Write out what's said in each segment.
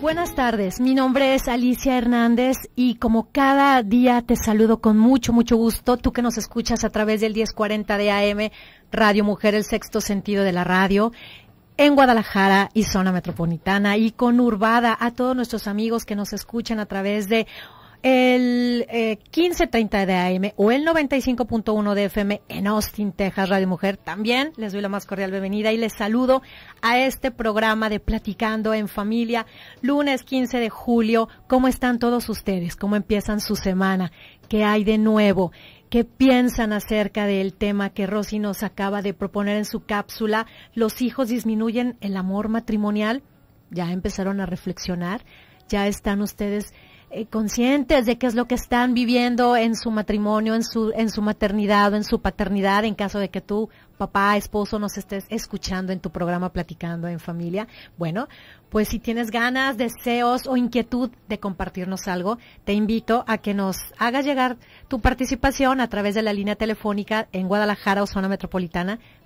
Buenas tardes, mi nombre es Alicia Hernández y como cada día te saludo con mucho, mucho gusto, tú que nos escuchas a través del 1040 de AM, Radio Mujer, el sexto sentido de la radio, en Guadalajara y zona metropolitana y con Urbada, a todos nuestros amigos que nos escuchan a través de el eh, quince 15.30 de AM o el 95.1 de FM en Austin, Texas, Radio Mujer. También les doy la más cordial bienvenida y les saludo a este programa de Platicando en Familia, lunes 15 de julio. ¿Cómo están todos ustedes? ¿Cómo empiezan su semana? ¿Qué hay de nuevo? ¿Qué piensan acerca del tema que Rosy nos acaba de proponer en su cápsula? ¿Los hijos disminuyen el amor matrimonial? ¿Ya empezaron a reflexionar? ¿Ya están ustedes eh, conscientes de qué es lo que están viviendo en su matrimonio, en su, en su maternidad o en su paternidad, en caso de que tu papá, esposo, nos estés escuchando en tu programa Platicando en Familia. Bueno, pues si tienes ganas, deseos o inquietud de compartirnos algo, te invito a que nos hagas llegar tu participación a través de la línea telefónica en Guadalajara o zona metropolitana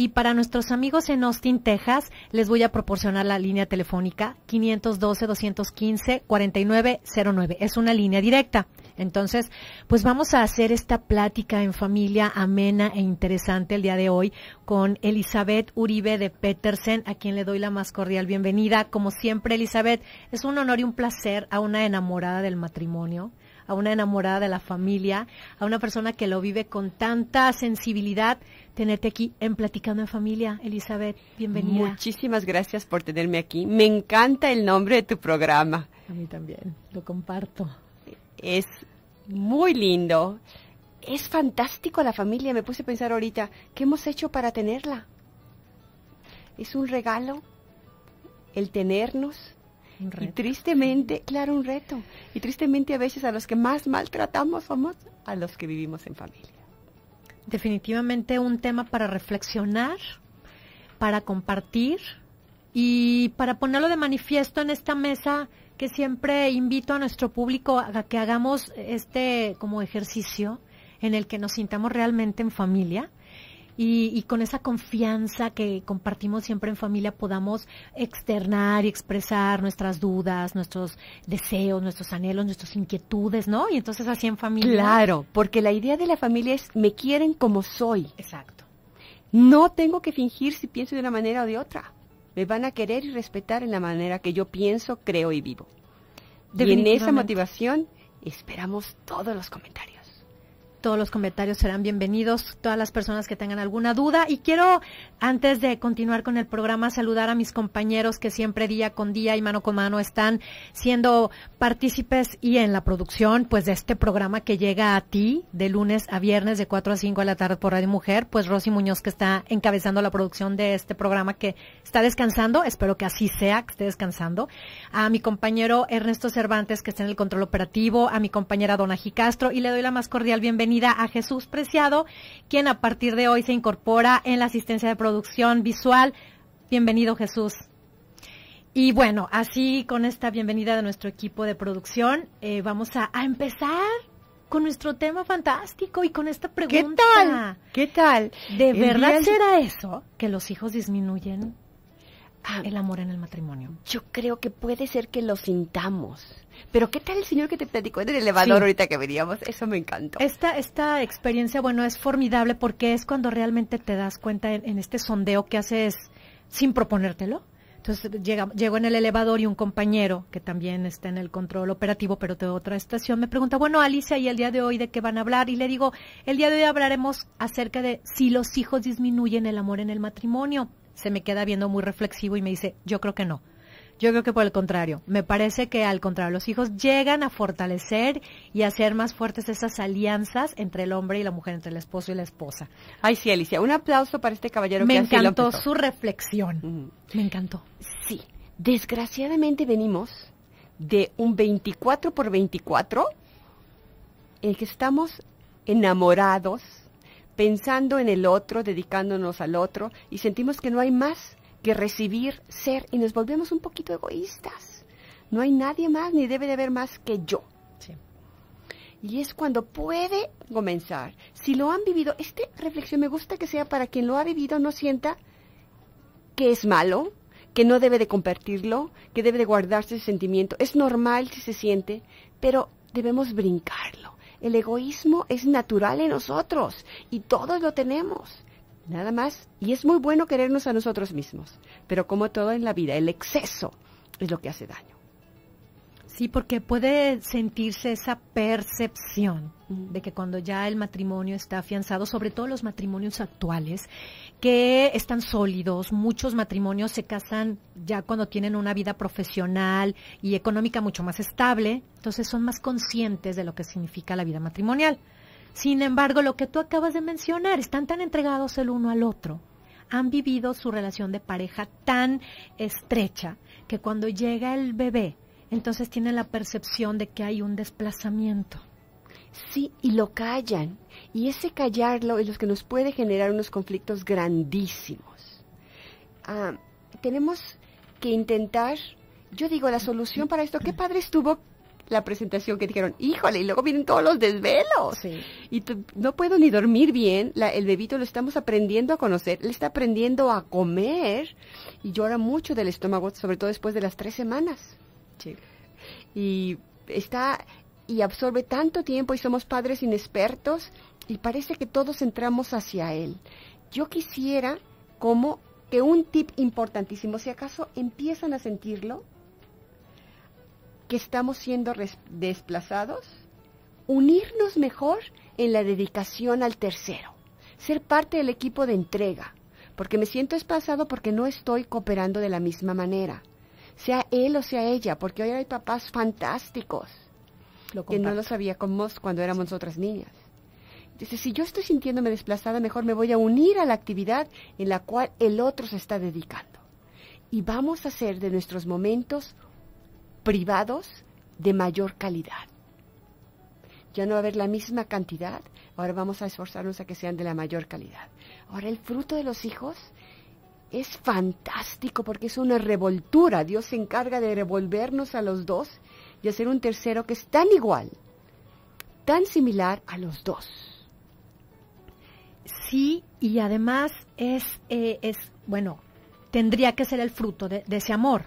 Y para nuestros amigos en Austin, Texas, les voy a proporcionar la línea telefónica 512-215-4909. Es una línea directa. Entonces, pues vamos a hacer esta plática en familia amena e interesante el día de hoy con Elizabeth Uribe de Petersen, a quien le doy la más cordial bienvenida. Como siempre, Elizabeth, es un honor y un placer a una enamorada del matrimonio a una enamorada de la familia, a una persona que lo vive con tanta sensibilidad, tenerte aquí en Platicando en Familia. Elizabeth, bienvenida. Muchísimas gracias por tenerme aquí. Me encanta el nombre de tu programa. A mí también, lo comparto. Es muy lindo. Es fantástico la familia. Me puse a pensar ahorita, ¿qué hemos hecho para tenerla? Es un regalo el tenernos. Y tristemente, claro, un reto. Y tristemente a veces a los que más maltratamos somos a los que vivimos en familia definitivamente un tema para reflexionar, para compartir y para ponerlo de manifiesto en esta mesa que siempre invito a nuestro público a que hagamos este como ejercicio en el que nos sintamos realmente en familia y, con esa confianza que compartimos siempre en familia podamos externar y expresar nuestras dudas, nuestros deseos, nuestros anhelos, nuestras inquietudes, ¿no? Y entonces así en familia. Claro, porque la idea de la familia es me quieren como soy. Exacto. No tengo que fingir si pienso de una manera o de otra. Me van a querer y respetar en la manera que yo pienso, creo y vivo. Y en esa motivación esperamos todos los comentarios. Todos los comentarios serán bienvenidos, todas las personas que tengan alguna duda. Y quiero, antes de continuar con el programa, saludar a mis compañeros que siempre día con día y mano con mano están siendo partícipes y en la producción, pues, de este programa que llega a ti de lunes a viernes de 4 a 5 de la tarde por Radio Mujer. Pues Rosy Muñoz, que está encabezando la producción de este programa, que está descansando. Espero que así sea, que esté descansando. A mi compañero Ernesto Cervantes, que está en el control operativo. A mi compañera donají Castro. Y le doy la más cordial bienvenida bienvenida a Jesús Preciado, quien a partir de hoy se incorpora en la asistencia de producción visual. Bienvenido Jesús. Y bueno, así con esta bienvenida de nuestro equipo de producción, eh, vamos a, a, empezar con nuestro tema fantástico y con esta pregunta. ¿Qué tal? ¿Qué tal? ¿De verdad será eso que los hijos disminuyen ah. el amor en el matrimonio? Yo creo que puede ser que lo sintamos. Pero ¿qué tal el señor que te platicó en el elevador ahorita que veníamos? Eso me encanta. Esta, esta experiencia, bueno, es formidable porque es cuando realmente te das cuenta en, este sondeo que haces sin proponértelo. Entonces llega, llego en el elevador y un compañero que también está en el control operativo, pero de otra estación, me pregunta, bueno, Alicia, ¿y el día de hoy de qué van a hablar? Y le digo, el día de hoy hablaremos acerca de si los hijos disminuyen el amor en el matrimonio. Se me queda viendo muy reflexivo y me dice, yo creo que no. Yo creo que por el contrario, me parece que al contrario, los hijos llegan a fortalecer y a hacer más fuertes esas alianzas entre el hombre y la mujer, entre el esposo y la esposa. Ay, sí, Alicia, un aplauso para este caballero. Me encantó su reflexión. Me encantó. Sí, desgraciadamente venimos de un 24 por 24 en que estamos enamorados, pensando en el otro, dedicándonos al otro y sentimos que no hay más que recibir, ser, y nos volvemos un poquito egoístas. No hay nadie más, ni debe de haber más que yo. Y es cuando puede comenzar. Si lo han vivido, este reflexión me gusta que sea para quien lo ha vivido no sienta que es malo, que no debe de compartirlo, que debe de guardarse el sentimiento. Es normal si se siente, pero debemos brincarlo. El egoísmo es natural en nosotros y todos lo tenemos. Nada más. Y es muy bueno querernos a nosotros mismos. Pero como todo en la vida, el exceso es lo que hace daño. Sí, porque puede sentirse esa percepción de que cuando ya el matrimonio está afianzado, sobre todo los matrimonios actuales, que están sólidos, muchos matrimonios se casan ya cuando tienen una vida profesional y económica mucho más estable, entonces son más conscientes de lo que significa la vida matrimonial. Sin embargo, lo que tú acabas de mencionar, están tan entregados el uno al otro, han vivido su relación de pareja tan estrecha que cuando llega el bebé, entonces tienen la percepción de que hay un desplazamiento. Sí, y lo callan. Y ese callarlo es lo que nos puede generar unos conflictos grandísimos. Ah, tenemos que intentar, yo digo, la solución para esto, ¿qué padre estuvo la presentación que dijeron, híjole, y luego vienen todos los desvelos. Y no puedo ni dormir bien, el bebito lo estamos aprendiendo a conocer, le está aprendiendo a comer y llora mucho del estómago, sobre todo después de las tres semanas. Y está y absorbe tanto tiempo y somos padres inexpertos y parece que todos entramos hacia él. Yo quisiera como que un tip importantísimo, si acaso empiezan a sentirlo, que estamos siendo desplazados, unirnos mejor en la dedicación al tercero, ser parte del equipo de entrega, porque me siento desplazado porque no estoy cooperando de la misma manera, sea él o sea ella, porque hoy hay papás fantásticos que no lo como cuando éramos otras niñas. Entonces, si yo estoy sintiéndome desplazada, mejor me voy a unir a la actividad en la cual el otro se está dedicando. Y vamos a hacer de nuestros momentos privados de mayor calidad. Ya no va a haber la misma cantidad, ahora vamos a esforzarnos a que sean de la mayor calidad. Ahora el fruto de los hijos es fantástico porque es una revoltura. Dios se encarga de revolvernos a los dos y hacer un tercero que es tan igual, tan similar a los dos. Sí, y además es, eh, es bueno, tendría que ser el fruto de, de ese amor,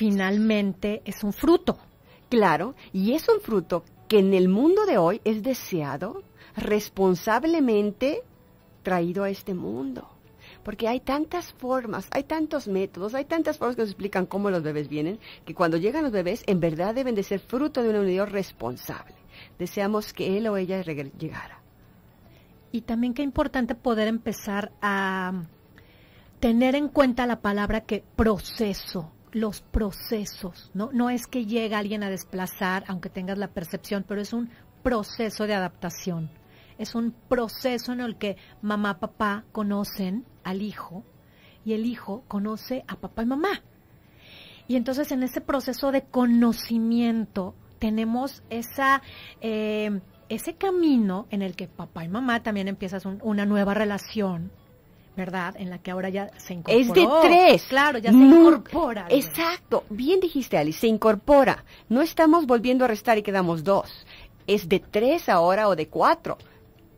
finalmente es un fruto. Claro, y es un fruto que en el mundo de hoy es deseado, responsablemente traído a este mundo. Porque hay tantas formas, hay tantos métodos, hay tantas formas que nos explican cómo los bebés vienen, que cuando llegan los bebés en verdad deben de ser fruto de una unidad responsable. Deseamos que él o ella llegara. Y también qué importante poder empezar a tener en cuenta la palabra que proceso, los procesos, ¿no? No es que llegue alguien a desplazar, aunque tengas la percepción, pero es un proceso de adaptación. Es un proceso en el que mamá, papá conocen al hijo y el hijo conoce a papá y mamá. Y entonces en ese proceso de conocimiento tenemos esa, eh, ese camino en el que papá y mamá también empiezan una nueva relación, ¿verdad? En la que ahora ya se incorpora. Es de tres. Claro, ya se incorpora. Exacto, bien dijiste Ali, se incorpora. No estamos volviendo a restar y quedamos dos. Es de tres ahora o de cuatro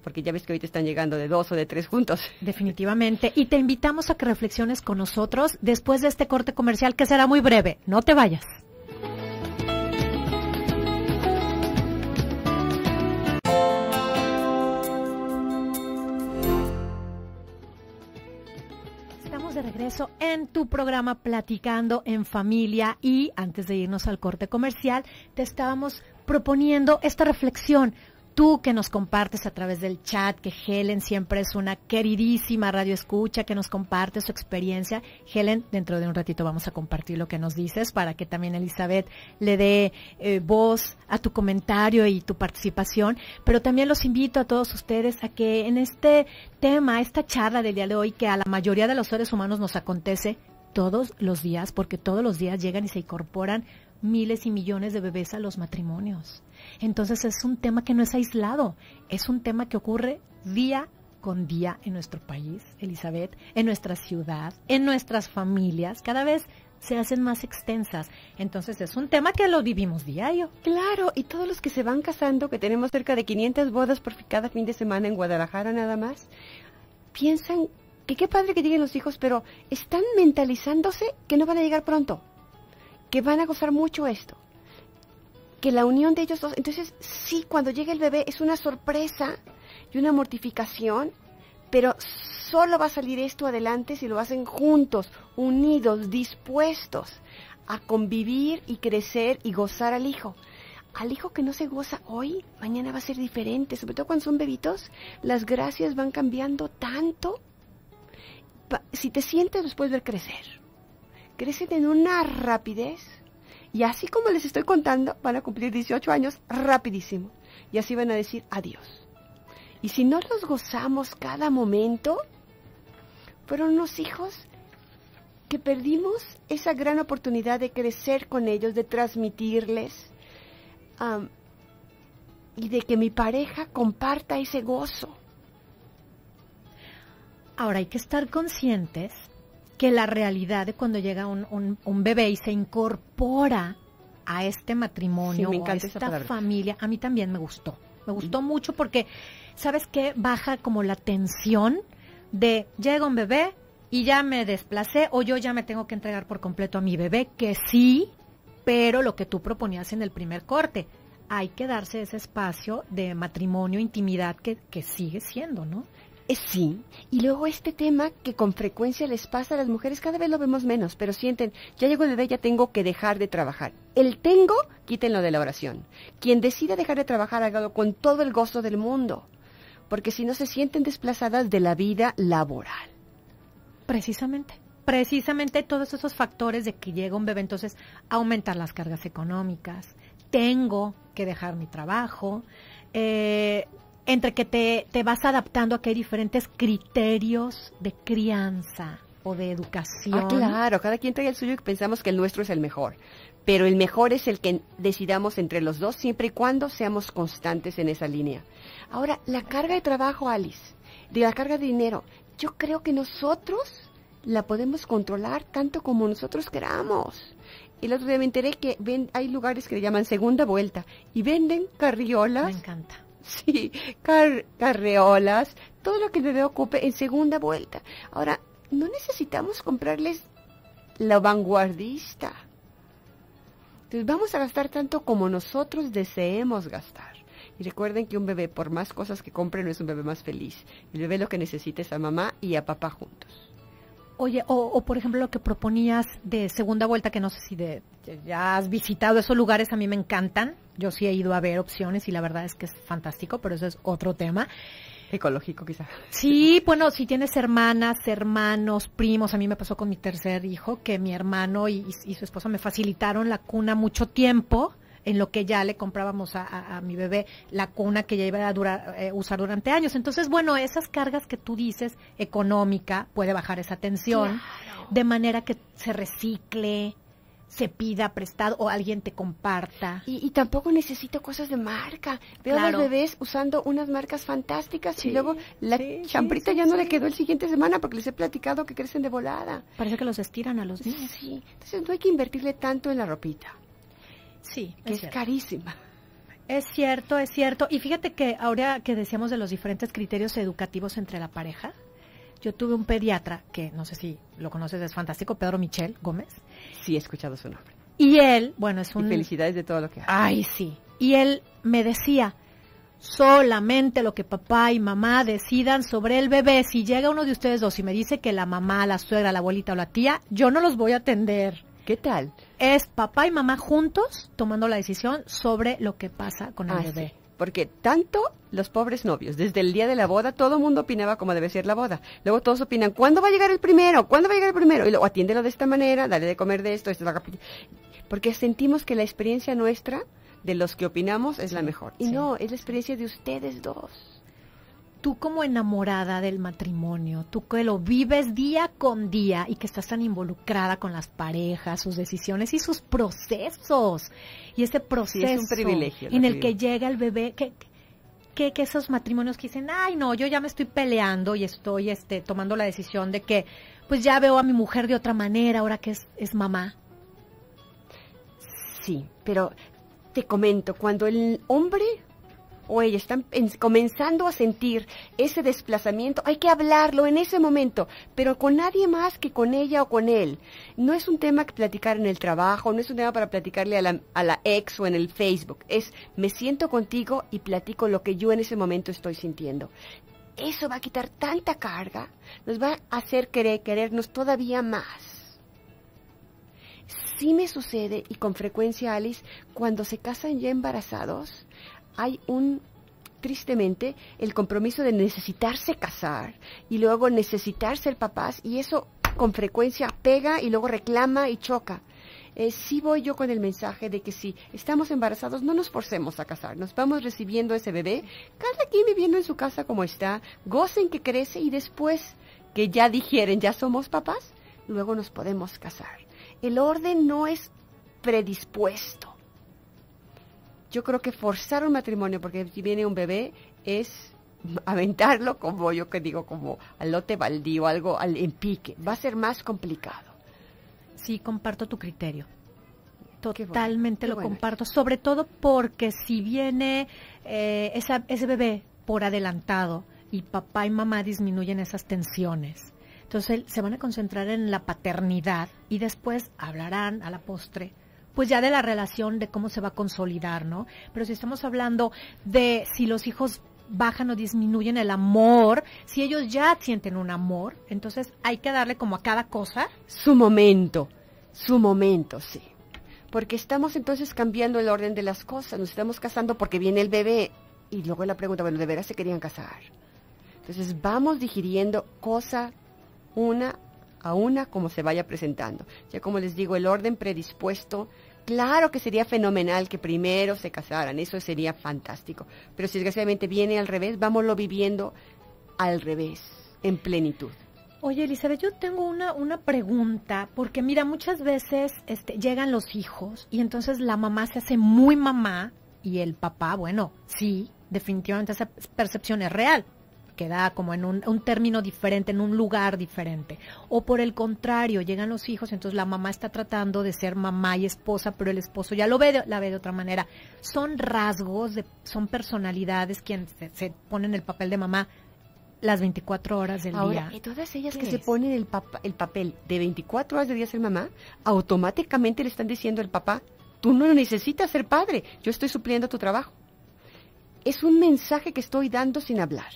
porque ya ves que ahorita están llegando de dos o de tres juntos. Definitivamente. Y te invitamos a que reflexiones con nosotros después de este corte comercial que será muy breve. No te vayas. de regreso en tu programa Platicando en Familia y antes de irnos al corte comercial, te estábamos proponiendo esta reflexión tú que nos compartes a través del chat, que Helen siempre es una queridísima radio escucha, que nos comparte su experiencia. Helen, dentro de un ratito vamos a compartir lo que nos dices para que también Elizabeth le dé eh, voz a tu comentario y tu participación. Pero también los invito a todos ustedes a que en este tema, esta charla del día de hoy, que a la mayoría de los seres humanos nos acontece todos los días, porque todos los días llegan y se incorporan miles y millones de bebés a los matrimonios. Entonces es un tema que no es aislado, es un tema que ocurre día con día en nuestro país, Elizabeth, en nuestra ciudad, en nuestras familias, cada vez se hacen más extensas. Entonces es un tema que lo vivimos diario. Claro, y todos los que se van casando, que tenemos cerca de 500 bodas por cada fin de semana en Guadalajara nada más, piensan que qué padre que lleguen los hijos, pero están mentalizándose que no van a llegar pronto que van a gozar mucho esto, que la unión de ellos dos, entonces sí, cuando llega el bebé es una sorpresa y una mortificación, pero solo va a salir esto adelante si lo hacen juntos, unidos, dispuestos a convivir y crecer y gozar al hijo. Al hijo que no se goza hoy, mañana va a ser diferente, sobre todo cuando son bebitos, las gracias van cambiando tanto. Si te sientes, los puedes ver crecer crecen en una rapidez. Y así como les estoy contando, van a cumplir 18 años rapidísimo. Y así van a decir adiós. Y si no los gozamos cada momento, fueron unos hijos que perdimos esa gran oportunidad de crecer con ellos, de transmitirles y de que mi pareja comparta ese gozo. Ahora hay que estar conscientes que la realidad de cuando llega un, bebé y se incorpora a este matrimonio a esta familia, a mí también me gustó. Me gustó mucho porque, ¿sabes qué? Baja como la tensión de llega un bebé y ya me desplacé o yo ya me tengo que entregar por completo a mi bebé, que sí, pero lo que tú proponías en el primer corte, hay que darse ese espacio de matrimonio, intimidad que, que sigue siendo, ¿no? Eh, sí, y luego este tema que con frecuencia les pasa a las mujeres, cada vez lo vemos menos, pero sienten, ya llegó el edad, ya tengo que dejar de trabajar. El tengo, quítenlo de la oración. Quien decida dejar de trabajar, hágalo con todo el gozo del mundo, porque si no se sienten desplazadas de la vida laboral. Precisamente precisamente todos esos factores de que llega un bebé, entonces aumentar las cargas económicas, tengo que dejar mi trabajo, eh, entre que te, te, vas adaptando a que hay diferentes criterios de crianza o de educación. Ah, claro, cada quien trae el suyo y pensamos que el nuestro es el mejor. Pero el mejor es el que decidamos entre los dos, siempre y cuando seamos constantes en esa línea. Ahora, la carga de trabajo, Alice, de la carga de dinero, yo creo que nosotros la podemos controlar tanto como nosotros queramos. El otro día me enteré que ven, hay lugares que le llaman segunda vuelta y venden carriolas. Me encanta sí, carreolas, todo lo que el bebé ocupe en segunda vuelta. Ahora, no necesitamos comprarles la vanguardista. Entonces vamos a gastar tanto como nosotros deseemos gastar. Y recuerden que un bebé, por más cosas que compre, no es un bebé más feliz. El bebé lo que necesita es a mamá y a papá juntos. Oye, o, por ejemplo lo que proponías de segunda vuelta, que no sé si ya has visitado esos lugares, a mí me encantan. Yo sí he ido a ver opciones y la verdad es que es fantástico, pero eso es otro tema. Ecológico quizás. Sí, bueno, si tienes hermanas, hermanos, primos, a mí me pasó con mi tercer hijo que mi hermano y, su esposa me facilitaron la cuna mucho tiempo en lo que ya le comprábamos a, mi bebé la cuna que ya iba a durar, eh, usar durante años. Entonces, bueno, esas cargas que tú dices, económica, puede bajar esa tensión, de manera que se recicle, se pida prestado o alguien te comparta. Y, y tampoco necesito cosas de marca. Veo a los bebés usando unas marcas fantásticas y luego la champrita ya no le quedó el siguiente semana porque les he platicado que crecen de volada. Parece que los estiran a los niños. Sí, entonces no hay que invertirle tanto en la ropita. Sí, que es carísima. Es cierto, es cierto. Y fíjate que ahora que decíamos de los diferentes criterios educativos entre la pareja, yo tuve un pediatra que no sé si lo conoces, es fantástico, Pedro Michel Gómez sí he escuchado su nombre. Y él, bueno, es un... Y felicidades de todo lo que hace. Ay, sí. Y él me decía, solamente lo que papá y mamá decidan sobre el bebé. Si llega uno de ustedes dos y me dice que la mamá, la suegra, la abuelita o la tía, yo no los voy a atender. ¿Qué tal? Es papá y mamá juntos tomando la decisión sobre lo que pasa con el bebé porque tanto los pobres novios, desde el día de la boda, todo el mundo opinaba cómo debe ser la boda. Luego todos opinan, ¿cuándo va a llegar el primero? ¿Cuándo va a llegar el primero? Y luego atiéndelo de esta manera, dale de comer de esto, esto, la Porque sentimos que la experiencia nuestra, de los que opinamos, es la mejor. Y no, es la experiencia de ustedes dos tú como enamorada del matrimonio, tú que lo vives día con día y que estás tan involucrada con las parejas, sus decisiones y sus procesos. Y ese proceso es un privilegio, en el que llega el bebé, que, que, que, esos matrimonios que dicen, ay no, yo ya me estoy peleando y estoy este, tomando la decisión de que pues ya veo a mi mujer de otra manera ahora que es, es mamá. Sí, pero te comento, cuando el hombre o ella están comenzando a sentir ese desplazamiento, hay que hablarlo en ese momento, pero con nadie más que con ella o con él. No es un tema que platicar en el trabajo, no es un tema para platicarle a la, a la ex o en el Facebook. Es me siento contigo y platico lo que yo en ese momento estoy sintiendo eso va a quitar tanta carga, nos va a hacer querer, querernos todavía más. Sí me sucede, y con frecuencia Alice, cuando se casan ya embarazados, hay un tristemente el compromiso de necesitarse casar y luego necesitar ser papás y eso con frecuencia pega y luego reclama y choca. si eh, sí voy yo con el mensaje de que si estamos embarazados no nos forcemos a casar, nos vamos recibiendo ese bebé, cada quien viviendo en su casa como está, gocen que crece y después que ya digieren, ya somos papás, luego nos podemos casar. El orden no es predispuesto yo creo que forzar un matrimonio porque si viene un bebé es aventarlo como yo que digo como al lote baldío, algo al en pique, va a ser más complicado. Sí, comparto tu criterio. Totalmente lo comparto, sobre todo porque si viene eh, ese bebé por adelantado y papá y mamá disminuyen esas tensiones. Entonces se van a concentrar en la paternidad y después hablarán a la postre pues ya de la relación, de cómo se va a consolidar, ¿no? Pero si estamos hablando de si los hijos bajan o disminuyen el amor, si ellos ya sienten un amor, entonces hay que darle como a cada cosa su momento, su momento, sí. Porque estamos entonces cambiando el orden de las cosas, nos estamos casando porque viene el bebé y luego la pregunta, bueno, ¿de veras se querían casar? Entonces vamos digiriendo cosa una a una como se vaya presentando. Ya como les digo, el orden predispuesto, claro que sería fenomenal que primero se casaran, eso sería fantástico. Pero si desgraciadamente viene al revés, vámonos viviendo al revés, en plenitud. Oye, Elizabeth, yo tengo una, una pregunta, porque mira, muchas veces este, llegan los hijos y entonces la mamá se hace muy mamá y el papá, bueno, sí, definitivamente esa percepción es real, queda como en un, término diferente, en un lugar diferente. O por el contrario, llegan los hijos, entonces la mamá está tratando de ser mamá y esposa, pero el esposo ya lo ve, la ve de otra manera. Son rasgos, de, son personalidades quienes se, ponen el papel de mamá las 24 horas del día. Y todas ellas que se ponen el, el papel de 24 horas de día ser mamá, automáticamente le están diciendo al papá, tú no necesitas ser padre, yo estoy supliendo tu trabajo. Es un mensaje que estoy dando sin hablar.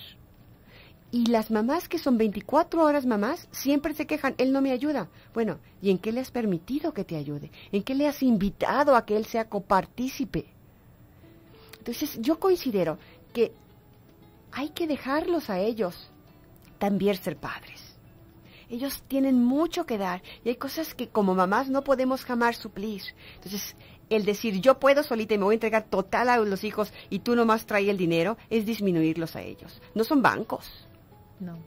Y las mamás que son 24 horas mamás siempre se quejan, él no me ayuda. Bueno, ¿y en qué le has permitido que te ayude? ¿En qué le has invitado a que él sea copartícipe? Entonces yo considero que hay que dejarlos a ellos también ser padres. Ellos tienen mucho que dar y hay cosas que como mamás no podemos jamás suplir. Entonces, el decir yo puedo solita y me voy a entregar total a los hijos y tú nomás trae el dinero es disminuirlos a ellos. No son bancos. No.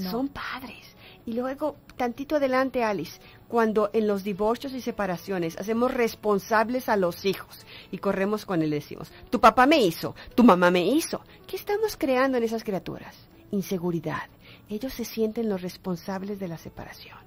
Son padres. Y luego, tantito adelante, Alice, cuando en los divorcios y separaciones hacemos responsables a los hijos y corremos con él, decimos, tu papá me hizo, tu mamá me hizo. ¿Qué estamos creando en esas criaturas? Inseguridad. Ellos se sienten los responsables de la separación.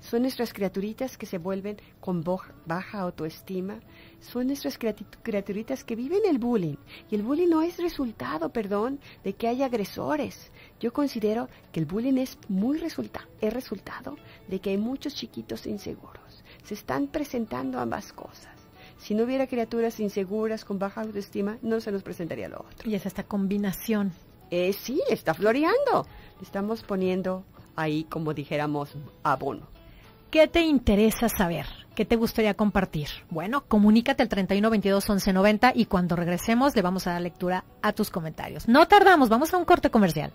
Son nuestras criaturitas que se vuelven con baja autoestima, son nuestras criaturitas que viven el bullying. Y el bullying no es resultado, perdón, de que hay agresores. Yo considero que el bullying es muy es resultado de que hay muchos chiquitos inseguros. Se están presentando ambas cosas. Si no hubiera criaturas inseguras con baja autoestima, no se nos presentaría lo otro. Y es esta combinación. Eh, sí, está floreando. Estamos poniendo ahí, como dijéramos, abono. ¿Qué te interesa saber? ¿Qué te gustaría compartir? Bueno, comunícate al 31 22 11 y cuando regresemos le vamos a dar lectura a tus comentarios. No tardamos, vamos a un corte comercial.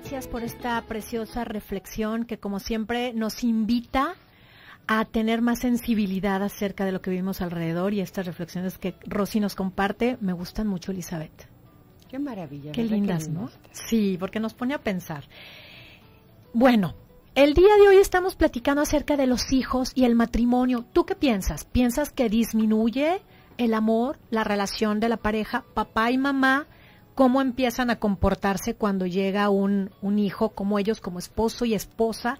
Gracias por esta preciosa reflexión que como siempre nos invita a tener más sensibilidad acerca de lo que vivimos alrededor y estas reflexiones que Rosy nos comparte me gustan mucho, Elizabeth. Qué maravilla. Qué lindas, ¿no? Sí, porque nos pone a pensar. Bueno, el día de hoy estamos platicando acerca de los hijos y el matrimonio. ¿Tú qué piensas? ¿Piensas que disminuye el amor, la relación de la pareja, papá y mamá? ¿Cómo empiezan a comportarse cuando llega un hijo, como ellos, como esposo y esposa?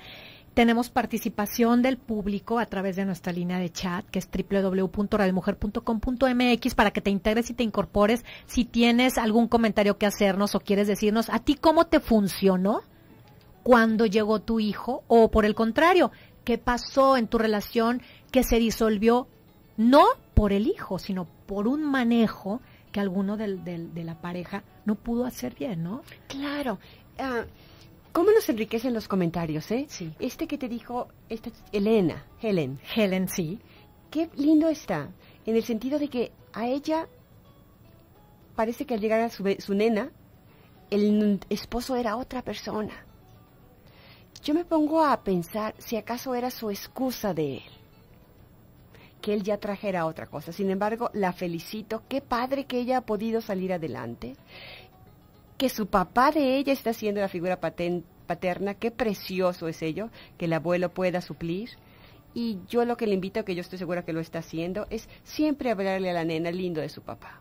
Tenemos participación del público a través de nuestra línea de chat, que es www.radiomujer.com.mx, para que te integres y te incorpores si tienes algún comentario que hacernos o quieres decirnos a ti cómo te funcionó cuando llegó tu hijo o por el contrario, qué pasó en tu relación que se disolvió no por el hijo, sino por un manejo que alguno de la pareja no pudo hacer bien, ¿no? Claro. Ah, ¿Cómo nos enriquecen los comentarios, eh? Sí. Este que te dijo, esta Elena, Helen. Helen, sí. Qué lindo está, en el sentido de que a ella parece que al llegar a su, su nena, el esposo era otra persona. Yo me pongo a pensar si acaso era su excusa de él, que él ya trajera otra cosa. Sin embargo, la felicito, qué padre que ella ha podido salir adelante que su papá de ella está siendo la figura paterna, qué precioso es ello, que el abuelo pueda suplir. Y yo lo que le invito, que yo estoy segura que lo está haciendo, es siempre hablarle a la nena lindo de su papá.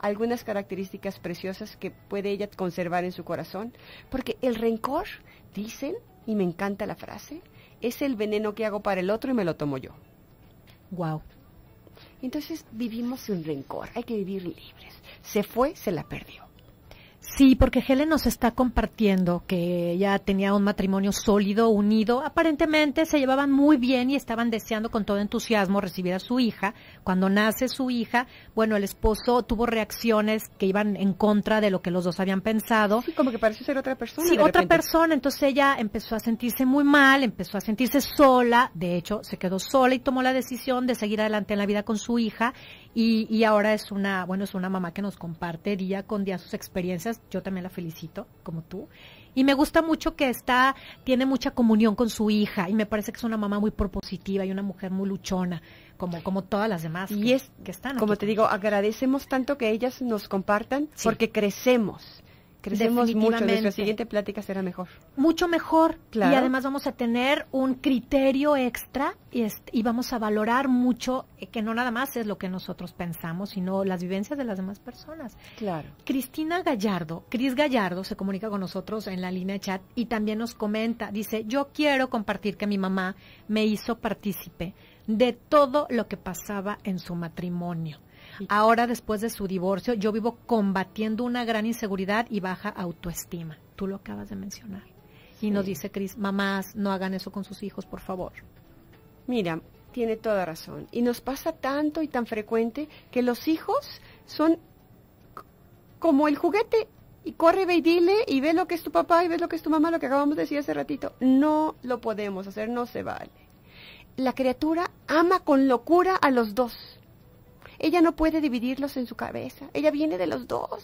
Algunas características preciosas que puede ella conservar en su corazón, porque el rencor, dicen, y me encanta la frase, es el veneno que hago para el otro y me lo tomo yo. Wow. Entonces vivimos un rencor, hay que vivir libres. Se fue, se la perdió. Sí, porque Helen nos está compartiendo que ella tenía un matrimonio sólido, unido. Aparentemente se llevaban muy bien y estaban deseando con todo entusiasmo recibir a su hija. Cuando nace su hija, bueno, el esposo tuvo reacciones que iban en contra de lo que los dos habían pensado. Sí, como que parece ser otra persona. Sí, otra persona. Entonces ella empezó a sentirse muy mal, empezó a sentirse sola. De hecho, se quedó sola y tomó la decisión de seguir adelante en la vida con su hija y, y, ahora es una, bueno, es una mamá que nos comparte día con día sus experiencias. Yo también la felicito, como tú. Y me gusta mucho que está, tiene mucha comunión con su hija y me parece que es una mamá muy propositiva y una mujer muy luchona, como, como todas las demás y es, que están. Como te digo, agradecemos tanto que ellas nos compartan porque crecemos. Crecemos mucho, la siguiente plática será mejor. Mucho mejor. Claro. Y además vamos a tener un criterio extra y, vamos a valorar mucho eh, que no nada más es lo que nosotros pensamos, sino las vivencias de las demás personas. Claro. Cristina Gallardo, Cris Gallardo se comunica con nosotros en la línea de chat y también nos comenta, dice, yo quiero compartir que mi mamá me hizo partícipe de todo lo que pasaba en su matrimonio. Ahora, después de su divorcio, yo vivo combatiendo una gran inseguridad y baja autoestima. Tú lo acabas de mencionar. Y nos dice Cris, mamás, no hagan eso con sus hijos, por favor. Mira, tiene toda razón. Y nos pasa tanto y tan frecuente que los hijos son como el juguete y corre, ve y dile, y ve lo que es tu papá, y ve lo que es tu mamá, lo que acabamos de decir hace ratito. No lo podemos hacer, no se vale. La criatura ama con locura a los dos. Ella no puede dividirlos en su cabeza. Ella viene de los dos.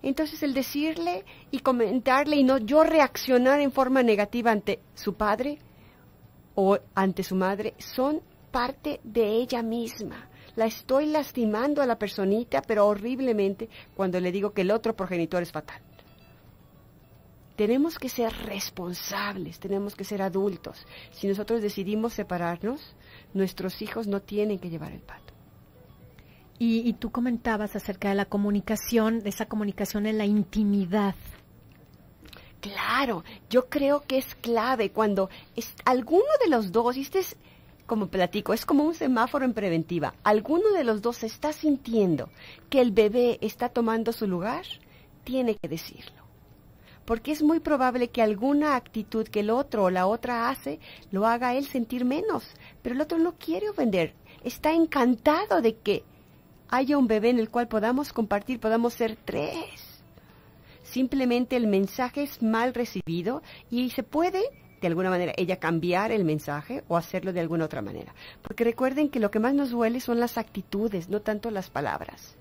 Entonces el decirle y comentarle y no yo reaccionar en forma negativa ante su padre o ante su madre son parte de ella misma. La estoy lastimando a la personita, pero horriblemente, cuando le digo que el otro progenitor es fatal. Tenemos que ser responsables, tenemos que ser adultos. Si nosotros decidimos separarnos, Nuestros hijos no tienen que llevar el pato. Y, tú comentabas acerca de la comunicación, de esa comunicación en la intimidad. Claro, yo creo que es clave cuando es, alguno de los dos, y este es, como platico, es como un semáforo en preventiva, alguno de los dos está sintiendo que el bebé está tomando su lugar, tiene que decirlo. Porque es muy probable que alguna actitud que el otro o la otra hace lo haga él sentir menos, pero el otro no quiere ofender, está encantado de que haya un bebé en el cual podamos compartir, podamos ser tres. Simplemente el mensaje es mal recibido y se puede, de alguna manera, ella cambiar el mensaje o hacerlo de alguna otra manera. Porque recuerden que lo que más nos duele son las actitudes, no tanto las palabras.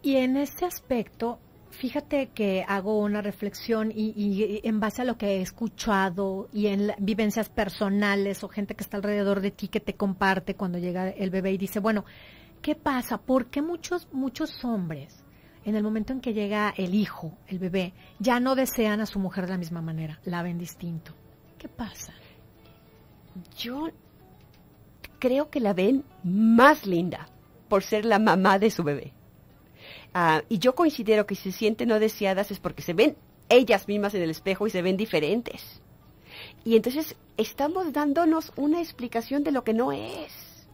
Y en este aspecto, Fíjate que hago una reflexión y, en base a lo que he escuchado y en vivencias personales o gente que está alrededor de ti que te comparte cuando llega el bebé y dice, bueno, ¿qué pasa? ¿Por qué muchos, muchos hombres en el momento en que llega el hijo, el bebé, ya no desean a su mujer de la misma manera, la ven distinto? ¿Qué pasa? Yo creo que la ven más linda por ser la mamá de su bebé. Ah, y yo considero que si se sienten no deseadas es porque se ven ellas mismas en el espejo y se ven diferentes. Y entonces estamos dándonos una explicación de lo que no es.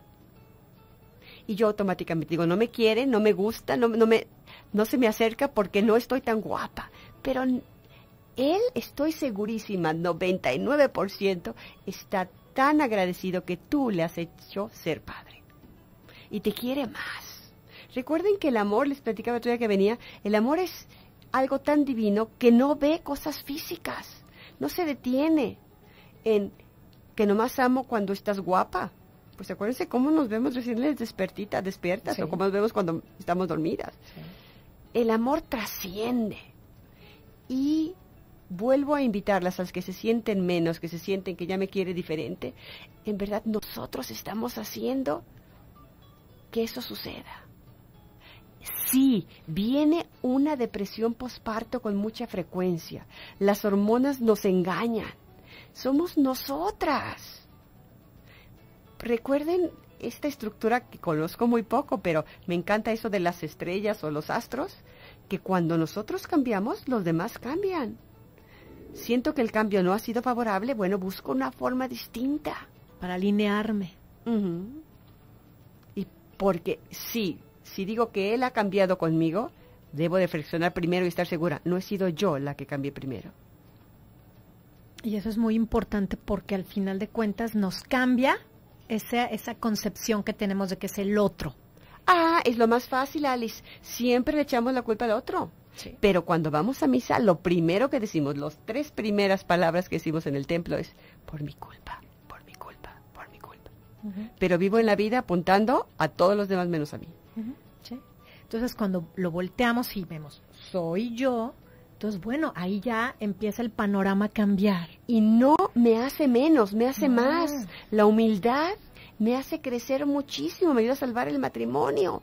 Y yo automáticamente digo, no me quiere, no me gusta, no, no, me, no se me acerca porque no estoy tan guapa. Pero él, estoy segurísima, 99% está tan agradecido que tú le has hecho ser padre. Y te quiere más Recuerden que el amor, les platicaba otro día que venía, el amor es algo tan divino que no ve cosas físicas, no se detiene en que nomás amo cuando estás guapa. Pues acuérdense cómo nos vemos recién despertitas, despiertas, o cómo nos vemos cuando estamos dormidas. El amor trasciende. Y vuelvo a invitarlas a las que se sienten menos, que se sienten que ya me quiere diferente. En verdad, nosotros estamos haciendo que eso suceda. Sí, viene una depresión posparto con mucha frecuencia. Las hormonas nos engañan. Somos nosotras. Recuerden esta estructura que conozco muy poco, pero me encanta eso de las estrellas o los astros, que cuando nosotros cambiamos, los demás cambian. Siento que el cambio no ha sido favorable, bueno, busco una forma distinta. Para alinearme. Y porque sí, si digo que Él ha cambiado conmigo, debo de reflexionar primero y estar segura, no he sido yo la que cambié primero. Y eso es muy importante porque al final de cuentas nos cambia esa, esa concepción que tenemos de que es el otro. Ah, es lo más fácil, Alice. Siempre le echamos la culpa al otro. Pero cuando vamos a misa, lo primero que decimos, las tres primeras palabras que decimos en el templo es, por mi culpa, por mi culpa, por mi culpa. Pero vivo en la vida apuntando a todos los demás menos a mí. Entonces cuando lo volteamos y vemos, soy yo, entonces bueno, ahí ya empieza el panorama a cambiar. Y no me hace menos, me hace más. La humildad me hace crecer muchísimo, me ayuda a salvar el matrimonio.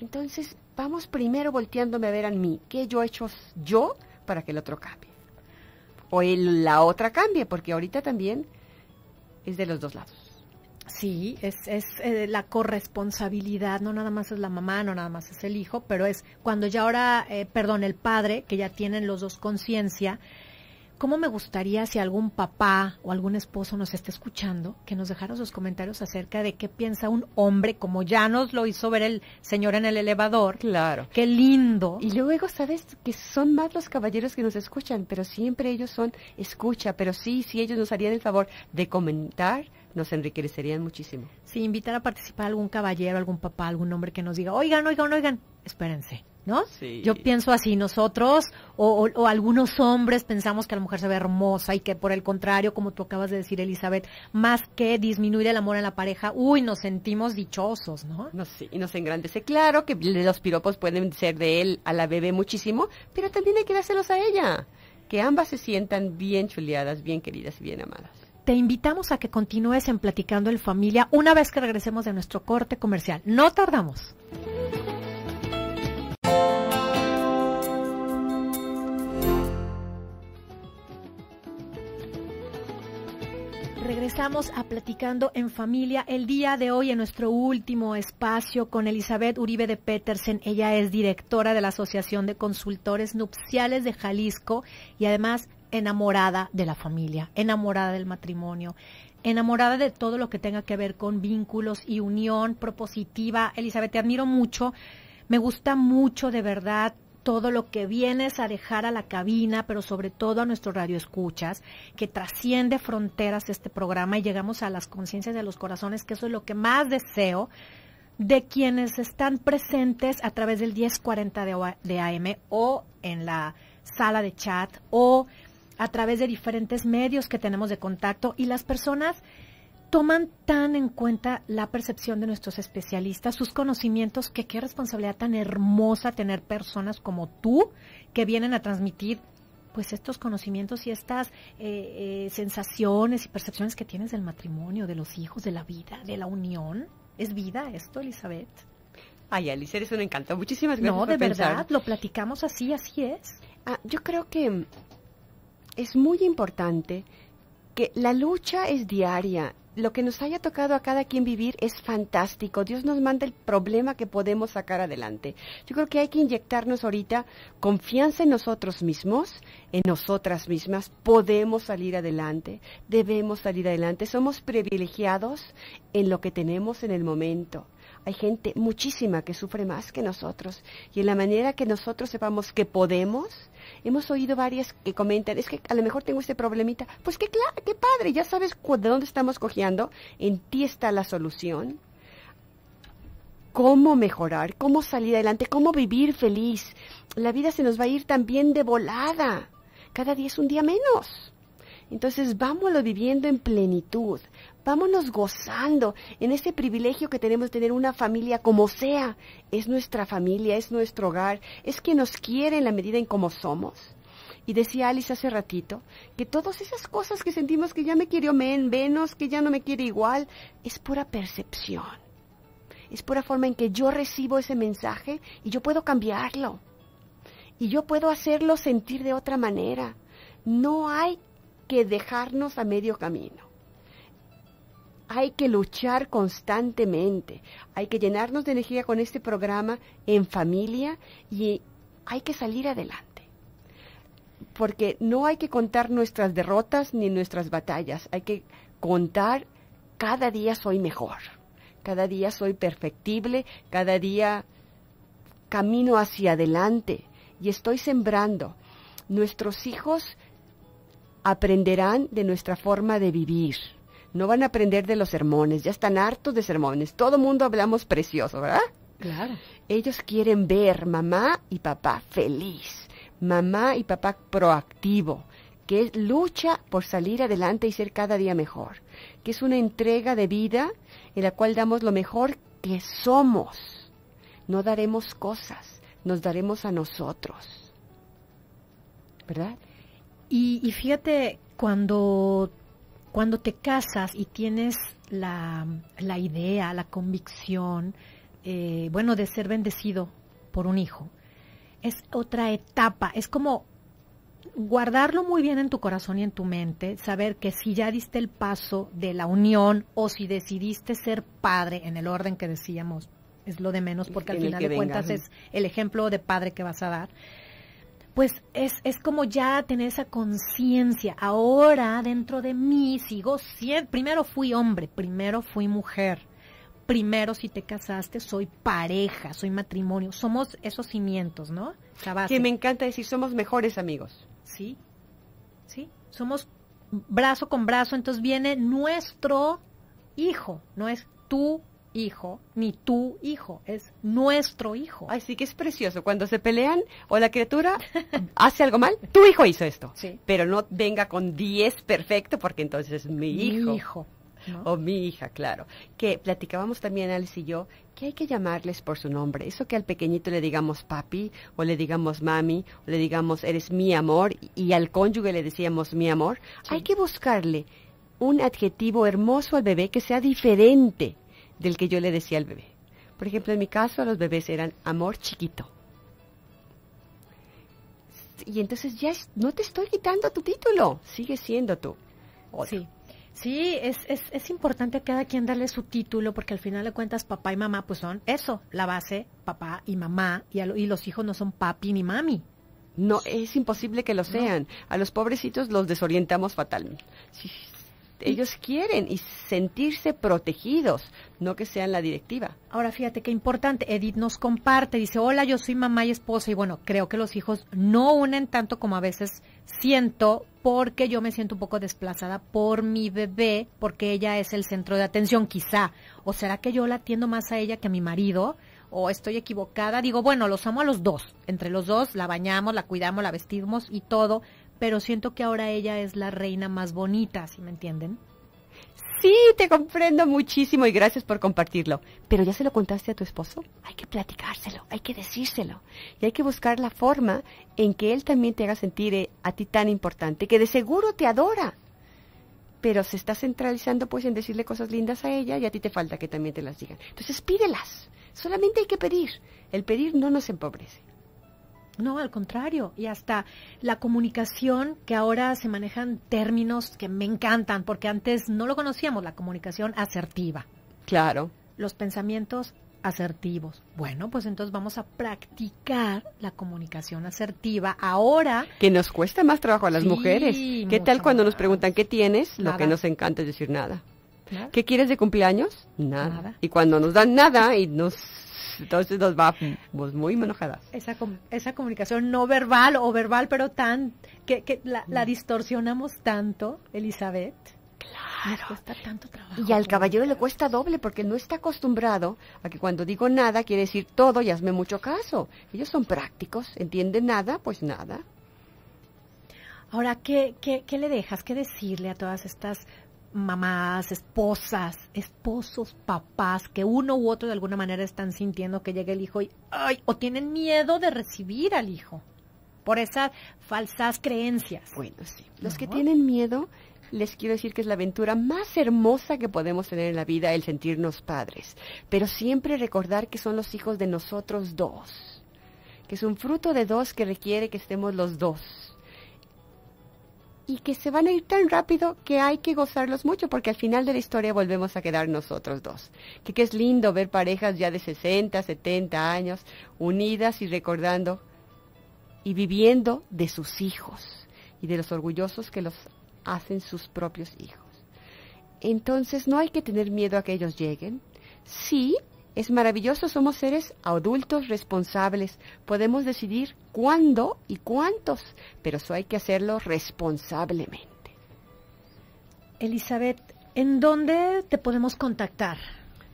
Entonces vamos primero volteándome a ver a mí, qué yo he hecho yo para que el otro cambie. O la otra cambie, porque ahorita también es de los dos lados. Sí, es, es eh, la corresponsabilidad, no nada más es la mamá, no nada más es el hijo, pero es cuando ya ahora, eh, perdón, el padre, que ya tienen los dos conciencia, ¿Cómo me gustaría si algún papá o algún esposo nos está escuchando que nos dejara sus comentarios acerca de qué piensa un hombre, como ya nos lo hizo ver el señor en el elevador? Claro. Qué lindo. Y luego, ¿sabes? Que son más los caballeros que nos escuchan, pero siempre ellos son escucha, pero sí, si ellos nos harían el favor de comentar, nos enriquecerían muchísimo. Si invitar a participar algún caballero, algún papá, algún hombre que nos diga, oigan, oigan, oigan, espérense ¿no? Yo pienso así, nosotros o, algunos hombres pensamos que la mujer se ve hermosa y que por el contrario, como tú acabas de decir, Elizabeth, más que disminuir el amor en la pareja, uy, nos sentimos dichosos, ¿no? No y nos engrandece. Claro que los piropos pueden ser de él a la bebé muchísimo, pero también hay que dárselos a ella. Que ambas se sientan bien chuleadas, bien queridas, y bien amadas. Te invitamos a que continúes en Platicando en Familia una vez que regresemos de nuestro corte comercial. No tardamos. regresamos a Platicando en Familia el día de hoy en nuestro último espacio con Elizabeth Uribe de Petersen. Ella es directora de la Asociación de Consultores Nupciales de Jalisco y además enamorada de la familia, enamorada del matrimonio, enamorada de todo lo que tenga que ver con vínculos y unión propositiva. Elizabeth, te admiro mucho. Me gusta mucho de verdad todo lo que vienes a dejar a la cabina, pero sobre todo a nuestro radio escuchas, que trasciende fronteras este programa y llegamos a las conciencias de los corazones, que eso es lo que más deseo de quienes están presentes a través del 1040 de, de AM o en la sala de chat o a través de diferentes medios que tenemos de contacto y las personas toman tan en cuenta la percepción de nuestros especialistas, sus conocimientos, que qué responsabilidad tan hermosa tener personas como tú que vienen a transmitir pues estos conocimientos y estas eh, eh, sensaciones y percepciones que tienes del matrimonio, de los hijos, de la vida, de la unión. ¿Es vida esto, Elizabeth? Ay, Alicia, eso un encanto. Muchísimas gracias. No, de verdad, lo platicamos así, así es. Ah, yo creo que es muy importante que la lucha es diaria lo que nos haya tocado a cada quien vivir es fantástico. Dios nos manda el problema que podemos sacar adelante. Yo creo que hay que inyectarnos ahorita confianza en nosotros mismos, en nosotras mismas. Podemos salir adelante, debemos salir adelante. Somos privilegiados en lo que tenemos en el momento. Hay gente muchísima que sufre más que nosotros y en la manera que nosotros sepamos que podemos, hemos oído varias que comentan, es que a lo mejor tengo este problemita, pues qué, qué padre, ya sabes de dónde estamos cojeando, en ti está la solución cómo mejorar, cómo salir adelante, cómo vivir feliz. La vida se nos va a ir también de volada. Cada día es un día menos. Entonces vámonos viviendo en plenitud. Vámonos gozando en ese privilegio que tenemos de tener una familia como sea. Es nuestra familia, es nuestro hogar, es que nos quiere en la medida en como somos. Y decía Alice hace ratito que todas esas cosas que sentimos que ya me quiere men, menos, que ya no me quiere igual, es pura percepción. Es pura forma en que yo recibo ese mensaje y yo puedo cambiarlo. Y yo puedo hacerlo sentir de otra manera. No hay que dejarnos a medio camino hay que luchar constantemente, hay que llenarnos de energía con este programa en familia y hay que salir adelante. Porque no hay que contar nuestras derrotas ni nuestras batallas, hay que contar cada día soy mejor, cada día soy perfectible, cada día camino hacia adelante y estoy sembrando. Nuestros hijos aprenderán de nuestra forma de vivir no van a aprender de los sermones, ya están hartos de sermones. Todo mundo hablamos precioso, ¿verdad? Claro. Ellos quieren ver mamá y papá feliz, mamá y papá proactivo, que es lucha por salir adelante y ser cada día mejor, que es una entrega de vida en la cual damos lo mejor que somos. No daremos cosas, nos daremos a nosotros. ¿Verdad? Y, y fíjate, cuando cuando te casas y tienes la, la idea, la convicción, eh, bueno, de ser bendecido por un hijo, es otra etapa, es como guardarlo muy bien en tu corazón y en tu mente, saber que si ya diste el paso de la unión o si decidiste ser padre en el orden que decíamos, es lo de menos porque al final de cuentas es el ejemplo de padre que vas a dar pues es, como ya tener esa conciencia. Ahora dentro de mí sigo siendo, primero fui hombre, primero fui mujer, primero si te casaste soy pareja, soy matrimonio, somos esos cimientos, ¿no? Que me encanta decir, somos mejores amigos. Sí, sí, somos brazo con brazo, entonces viene nuestro hijo, no es tú hijo, ni tu hijo, es nuestro hijo. así sí que es precioso. Cuando se pelean o la criatura hace algo mal, tu hijo hizo esto. Sí. Pero no venga con 10 perfecto porque entonces es mi hijo. Mi hijo. O mi hija, claro. Que platicábamos también, Alice y yo, que hay que llamarles por su nombre. Eso que al pequeñito le digamos papi, o le digamos mami, o le digamos eres mi amor, y al cónyuge le decíamos mi amor. Hay que buscarle un adjetivo hermoso al bebé que sea diferente del que yo le decía al bebé. Por ejemplo, en mi caso los bebés eran amor chiquito. Y entonces ya no te estoy quitando tu título, sigue siendo tú. Sí. Sí, es, es, importante a cada quien darle su título porque al final de cuentas papá y mamá pues son eso, la base, papá y mamá y, y los hijos no son papi ni mami. No, es imposible que lo sean. A los pobrecitos los desorientamos fatalmente. Sí, ellos quieren y sentirse protegidos, no que sean la directiva. Ahora fíjate qué importante, Edith nos comparte, dice, hola, yo soy mamá y esposa y bueno, creo que los hijos no unen tanto como a veces siento porque yo me siento un poco desplazada por mi bebé, porque ella es el centro de atención quizá, o será que yo la atiendo más a ella que a mi marido, o estoy equivocada, digo, bueno, los amo a los dos, entre los dos la bañamos, la cuidamos, la vestimos y todo, pero siento que ahora ella es la reina más bonita, si ¿sí me entienden. Sí, te comprendo muchísimo y gracias por compartirlo. Pero ya se lo contaste a tu esposo. Hay que platicárselo, hay que decírselo. Y hay que buscar la forma en que él también te haga sentir eh, a ti tan importante, que de seguro te adora. Pero se está centralizando pues en decirle cosas lindas a ella y a ti te falta que también te las digan. Entonces pídelas. Solamente hay que pedir. El pedir no nos empobrece. No, al contrario. Y hasta la comunicación, que ahora se manejan términos que me encantan, porque antes no lo conocíamos, la comunicación asertiva. Claro. Los pensamientos asertivos. Bueno, pues entonces vamos a practicar la comunicación asertiva ahora. Que nos cuesta más trabajo a las mujeres. ¿Qué tal cuando nos preguntan qué tienes? Lo que nos encanta es decir nada. ¿Qué quieres de cumpleaños? nada. Y cuando nos dan nada y nos entonces nos va pues, muy enojadas. Esa, esa comunicación no verbal o verbal, pero tan, que, la, mm. distorsionamos tanto, Elizabeth. Claro. cuesta tanto trabajo. Y al caballero le cuesta doble porque no está acostumbrado a que cuando digo nada quiere decir todo y hazme mucho caso. Ellos son prácticos, entienden nada, pues nada. Ahora, ¿qué, qué, qué le dejas? ¿Qué decirle a todas estas mamás, esposas, esposos, papás, que uno u otro de alguna manera están sintiendo que llega el hijo y, ay, o tienen miedo de recibir al hijo por esas falsas creencias. Bueno, sí. Los que tienen miedo, les quiero decir que es la aventura más hermosa que podemos tener en la vida, el sentirnos padres. Pero siempre recordar que son los hijos de nosotros dos, que es un fruto de dos que requiere que estemos los dos y que se van a ir tan rápido que hay que gozarlos mucho porque al final de la historia volvemos a quedar nosotros dos. Que, que es lindo ver parejas ya de 60, 70 años unidas y recordando y viviendo de sus hijos y de los orgullosos que los hacen sus propios hijos. Entonces no hay que tener miedo a que ellos lleguen. Sí, es maravilloso, somos seres adultos responsables. Podemos decidir cuándo y cuántos, pero eso hay que hacerlo responsablemente. Elizabeth, ¿en dónde te podemos contactar?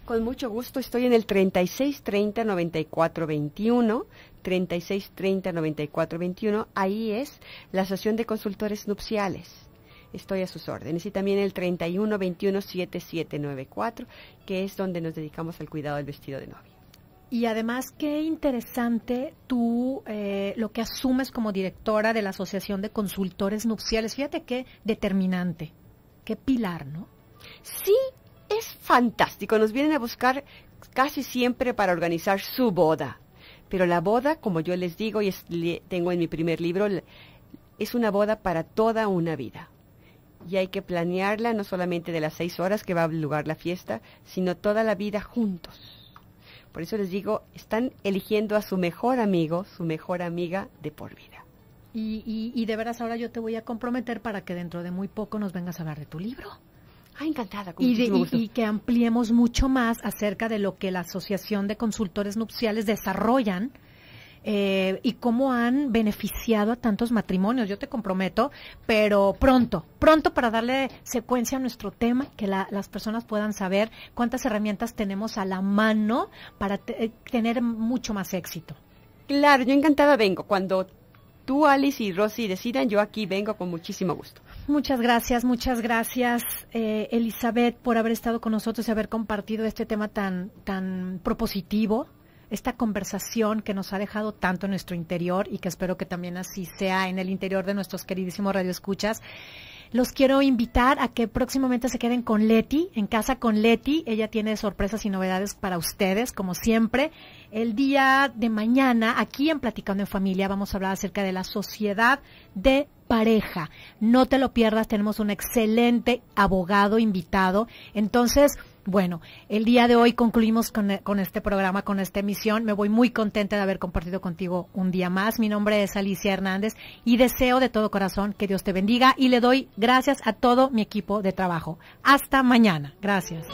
Con mucho gusto, estoy en el 3630-9421, 3630-9421, ahí es la Asociación de Consultores Nupciales. Estoy a sus órdenes. Y también el 31217794, que es donde nos dedicamos al cuidado del vestido de novia. Y además, qué interesante tú eh, lo que asumes como directora de la Asociación de Consultores Nupciales. Fíjate qué determinante, qué pilar, ¿no? Sí, es fantástico. Nos vienen a buscar casi siempre para organizar su boda. Pero la boda, como yo les digo y tengo en mi primer libro, es una boda para toda una vida y hay que planearla no solamente de las seis horas que va a lugar la fiesta, sino toda la vida juntos. Por eso les digo, están eligiendo a su mejor amigo, su mejor amiga de por vida. Y, y, de veras ahora yo te voy a comprometer para que dentro de muy poco nos vengas a hablar de tu libro. Ah, encantada. y que ampliemos mucho más acerca de lo que la Asociación de Consultores Nupciales desarrollan eh, y cómo han beneficiado a tantos matrimonios. Yo te comprometo, pero pronto, pronto para darle secuencia a nuestro tema, que las personas puedan saber cuántas herramientas tenemos a la mano para eh, tener mucho más éxito. Claro, yo encantada vengo. Cuando tú, Alice y Rosy decidan, yo aquí vengo con muchísimo gusto. Muchas gracias, muchas gracias eh, Elizabeth por haber estado con nosotros y haber compartido este tema tan, tan propositivo, esta conversación que nos ha dejado tanto en nuestro interior y que espero que también así sea en el interior de nuestros queridísimos radioescuchas. Los quiero invitar a que próximamente se queden con Leti, en casa con Leti. Ella tiene sorpresas y novedades para ustedes, como siempre. El día de mañana, aquí en Platicando en Familia, vamos a hablar acerca de la sociedad de pareja. No te lo pierdas, tenemos un excelente abogado invitado. Entonces, bueno, el día de hoy concluimos eh, con, este programa, con esta emisión. Me voy muy contenta de haber compartido contigo un día más. Mi nombre es Alicia Hernández y deseo de todo corazón que Dios te bendiga y le doy gracias a todo mi equipo de trabajo. Hasta mañana. Gracias.